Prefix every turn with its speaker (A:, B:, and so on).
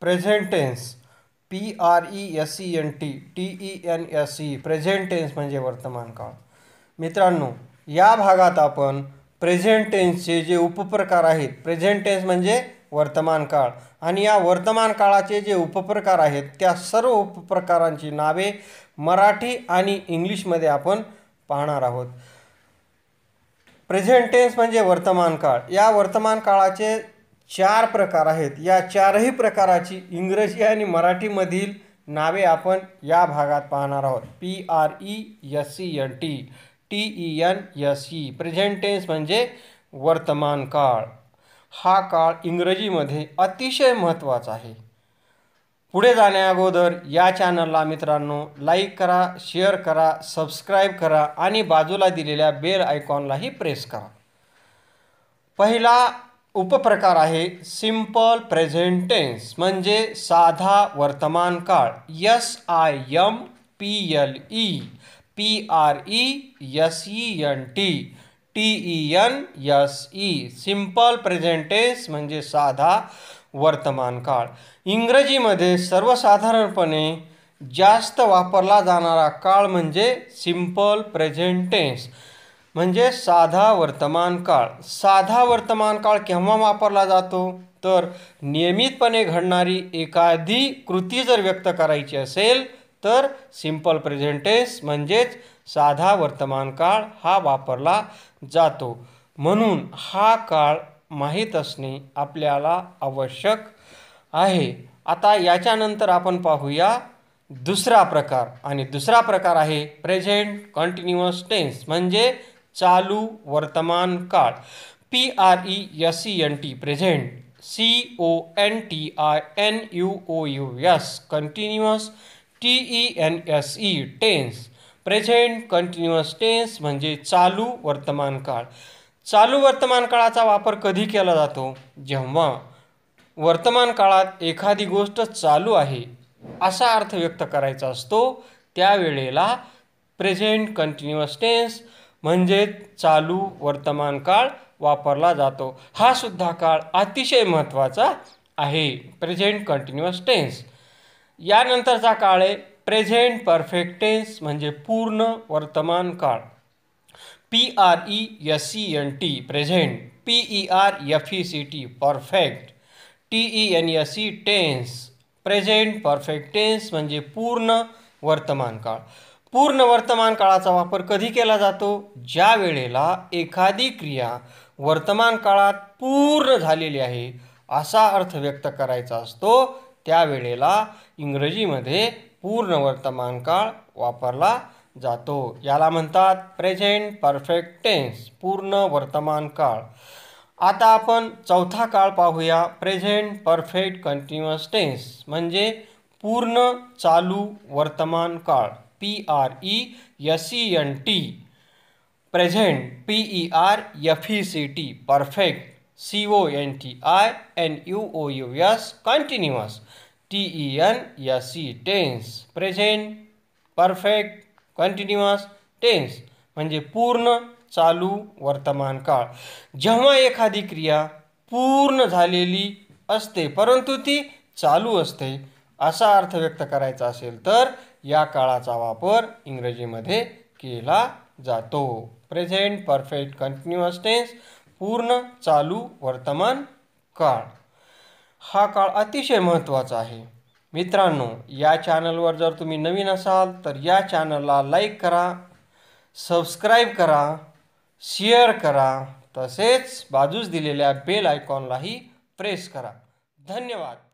A: present tense P R E S E N T T E N S E present tense म्हणजे वर्तमान काळ मित्रांनो या भागात आपण प्रेझेंट टेन्सचे जे उपप्रकार आहेत प्रेझेंट टेन्स म्हणजे वर्तमान काळ आणि या वर्तमान काळाचे जे उपप्रकार आहेत त्या सर्व उपप्रकारांची नावे मराठी आणि इंग्लिशमध्ये आपण पाहणार आहोत प्रेझेंट टेन्स म्हणजे वर्तमान काळ या वर्तमान काळाचे चार प्रकार आहेत या चारही प्रकाराची इंग्रजी आणि मराठीमधील नावे आपण या भागात पाहणार आहोत P R E S C N T T E N S E present म्हणजे वर्तमान काळ हा काळ इंग्रजीमध्ये अतिशय महत्त्वाचा आहे पुढे जाण्याअगोदर या चॅनलला मित्रांनो लाईक करा शेअर करा सबस्क्राईब करा आणि बाजूला दिलेल्या बेल आयकॉनलाही प्रेस करा पहिला उपप्रकार आहे सिम्पल प्रेझेंट टेन्स म्हणजे साधा वर्तमान काळ S I M P L E P R E S E N T T E N S E simple present tense म्हणजे साधा वर्तमान काळ इंग्रजीमध्ये सर्वसाधारणपणे जास्त वापरला जाणारा काळ म्हणजे सिंपल प्रेझेंट टेन्स म्हणजे साधा वर्तमान काळ साधा वर्तमान काळ केव्हा वापरला जातो तर नियमितपणे घडणारी एखादी कृती जर व्यक्त करायची असेल तर सिम्पल प्रेझेंटेन्स म्हणजेच साधा वर्तमान काळ हा वापरला जातो म्हणून हा काळ माहीत असणे आपल्याला आवश्यक आहे आता याच्यानंतर आपण पाहूया दुसरा प्रकार आणि दुसरा प्रकार आहे प्रेझेंट कंटिन्युअस टेन्स म्हणजे चालू वर्तमान काळ P R E S C N T present C O N T I N U O U S continuous T E N S E tense present continuous tense म्हणजे चालू वर्तमान काळ चालू वर्तमान काळाचा वापर कधी केला जातो जेव्हा वर्तमान काळात एखादी गोष्ट चालू आहे असा अर्थ व्यक्त करायचा असतो त्यावेळेला प्रेझेंट कंटिन्युअस टेन्स म्हणजे चालू वर्तमान काळ वापरला जातो हा सुद्धा काळ अतिशय महत्त्वाचा आहे प्रेझेंट कंटिन्युअस टेन्स यानंतरचा काळ आहे प्रेझेंट परफेक्ट टेन्स म्हणजे पूर्ण वर्तमान काळ P R E S C N T present P E R F E C T perfect T E N S tense present perfect tense म्हणजे पूर्ण वर्तमान काळ पूर्ण वर्तमान काळाचा वापर कधी केला जातो ज्या वेळेला एखादी क्रिया वर्तमान काळात पूर्ण झालेली आहे असा अर्थ व्यक्त करायचा असतो त्यावेळेला इंग्रजीमध्ये पूर्ण वर्तमान काळ वापरला जातो याला म्हणतात प्रेझेंट परफेक्ट टेन्स पूर्ण वर्तमान काळ आता आपण चौथा काळ पाहूया प्रेझेंट परफेक्ट कंटिन्युअस टेन्स म्हणजे पूर्ण चालू वर्तमान काळ P R E S E N T present P E R F E C T perfect C O N T I N U O U S continuous T E N S E tense present perfect continuous tense म्हणजे पूर्ण चालू वर्तमान काळ जेव्हा एखादी क्रिया पूर्ण झालेली असते परंतु ती चालू असते असा अर्थ व्यक्त करायचा असेल तर या काळाचा वापर इंग्रजीमध्ये केला जातो प्रेझेंट परफेक्ट कंटिन्युअस टेन्स पूर्ण चालू वर्तमान काळ हा काळ अतिशय महत्त्वाचा आहे मित्रांनो या चॅनलवर जर तुम्ही नवीन असाल तर या चॅनलला लाईक करा सबस्क्राईब करा शेअर करा तसेच बाजूस दिलेल्या बेल आयकॉनलाही प्रेस करा धन्यवाद